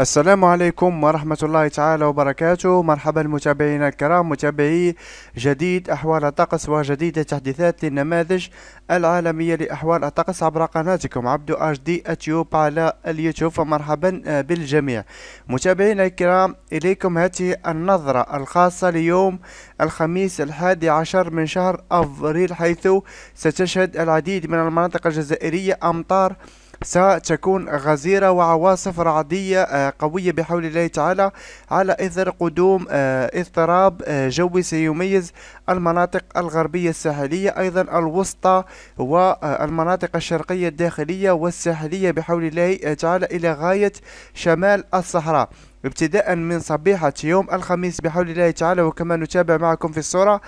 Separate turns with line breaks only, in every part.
السلام عليكم ورحمة الله تعالى وبركاته مرحبا متابعينا الكرام متابعي جديد أحوال الطقس وجديد التحديثات للنماذج العالمية لأحوال الطقس عبر قناتكم عبدو اش دي اتيوب على اليوتيوب فمرحبا آه، بالجميع متابعينا الكرام إليكم هذه النظرة الخاصة ليوم الخميس الحادي عشر من شهر أفريل حيث ستشهد العديد من المناطق الجزائرية أمطار ستكون غزيرة وعواصف رعدية آه، قوية بحول الله تعالى على إثر قدوم آه، اضطراب آه، جوي سيميز المناطق الغربية الساحلية أيضا الوسطى والمناطق الشرقية الداخلية والساحلية بحول الله تعالى إلى غاية شمال الصحراء ابتداء من صبيحة يوم الخميس بحول الله تعالى وكما نتابع معكم في الصورة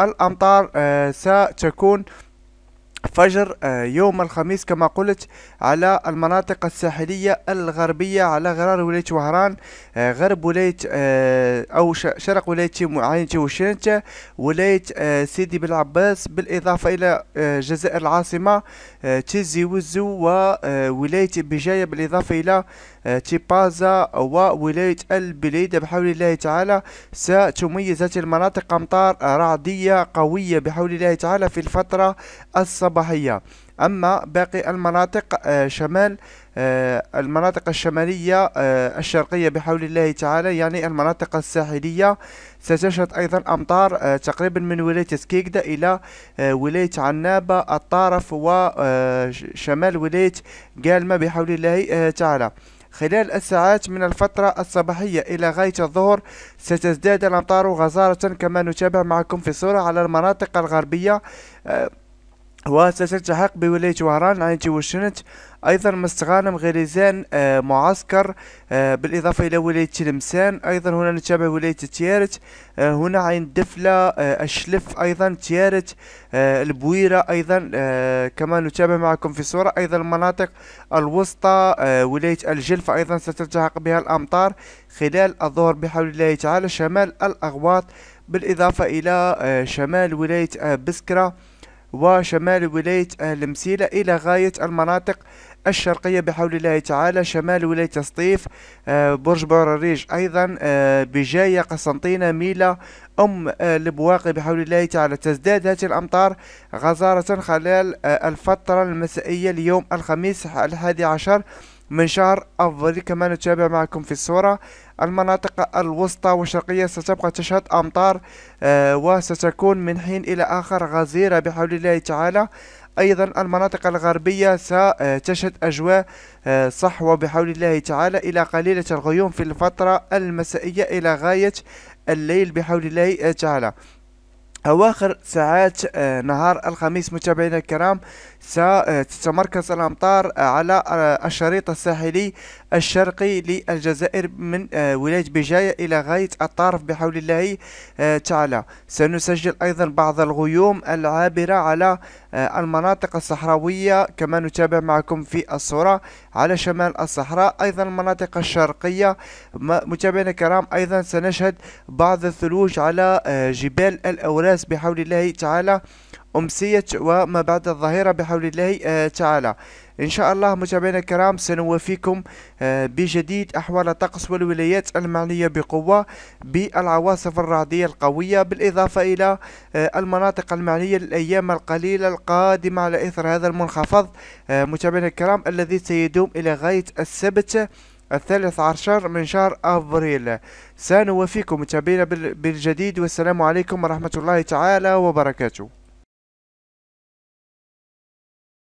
الأمطار ستكون فجر آه، يوم الخميس كما قلت على المناطق الساحلية الغربية على غرار ولاية وهران آه، غرب ولاية آه، أو شرق ولاية عين وشنتة ولاية سيدي بالعباس بالإضافة إلى جزائر العاصمة تيزي وزو وولاية بجاية بالإضافة إلى تيبازا وولاية البليدة بحول الله تعالى ستميز هذه المناطق أمطار رعدية قوية بحول الله تعالى في الفترة الصباحية الصباحية أما باقي المناطق آه، شمال آه، المناطق الشمالية آه، الشرقية بحول الله تعالى يعني المناطق الساحلية ستشهد أيضا أمطار تقريبا من ولاية سكيكدا إلى ولاية عنابة الطارف وشمال ولاية قالمة بحول الله تعالى خلال الساعات من الفترة الصباحية إلى غاية الظهر ستزداد الأمطار غزارة كما نتابع معكم في الصورة على المناطق الغربية وستلتحق بولاية وهران عين وشنت أيضا مستغانم غريزان آه، معسكر آه، بالإضافة إلى ولاية تلمسان أيضا هنا نتابع ولاية تيارت آه، هنا عين دفلة الشلف أيضا تيارت البويرة أيضا كما نتابع معكم في صورة أيضا المناطق الوسطى ولاية الجلفة أيضا ستلتحق بها الأمطار خلال الظهر بحول الله تعالى شمال الأغواط بالإضافة إلى شمال ولاية بسكرة وشمال ولاية المسيلة إلى غاية المناطق الشرقية بحول الله تعالى شمال ولاية سطيف آه، برج الريج أيضا آه، بجاية قسنطينة ميلا أم البواقي آه، بحول الله تعالى تزداد هذه الأمطار غزارة خلال الفترة المسائية ليوم الخميس الحادي عشر من شهر أفضل كما نتابع معكم في الصورة المناطق الوسطى والشرقية ستبقى تشهد أمطار آه، وستكون من حين إلى آخر غزيرة بحول الله تعالى أيضا المناطق الغربية ستشهد آه، أجواء آه، صحوة بحول الله تعالى إلى قليلة الغيوم في الفترة المسائية إلى غاية الليل بحول الله تعالى أواخر ساعات نهار الخميس متابعينا الكرام ستتمركز الأمطار آه، على آه، الشريط الساحلي الشرقي للجزائر من آه، ولاية بجاية إلى غاية الطرف بحول الله تعالى سنسجل أيضا بعض الغيوم العابرة على المناطق الصحراوية كما نتابع معكم في الصورة على شمال الصحراء أيضا المناطق الشرقية متابعينا الكرام أيضا سنشهد بعض الثلوج على جبال الأوراس بحول الله تعالى أمسية وما بعد الظهيرة بحول الله آه، تعالى إن شاء الله متابعينا الكرام سنوافيكم آه، بجديد أحوال الطقس والولايات المعنية بقوة بالعواصف الرعدية القوية بالإضافة إلى آه، المناطق المعنية للأيام القليلة القادمة على إثر هذا المنخفض متابعينا الكرام الذي سيدوم إلى غاية السبت الثالث عشر من شهر أفريل سنوافيكم متابعينا بالجديد والسلام عليكم ورحمة الله تعالى وبركاته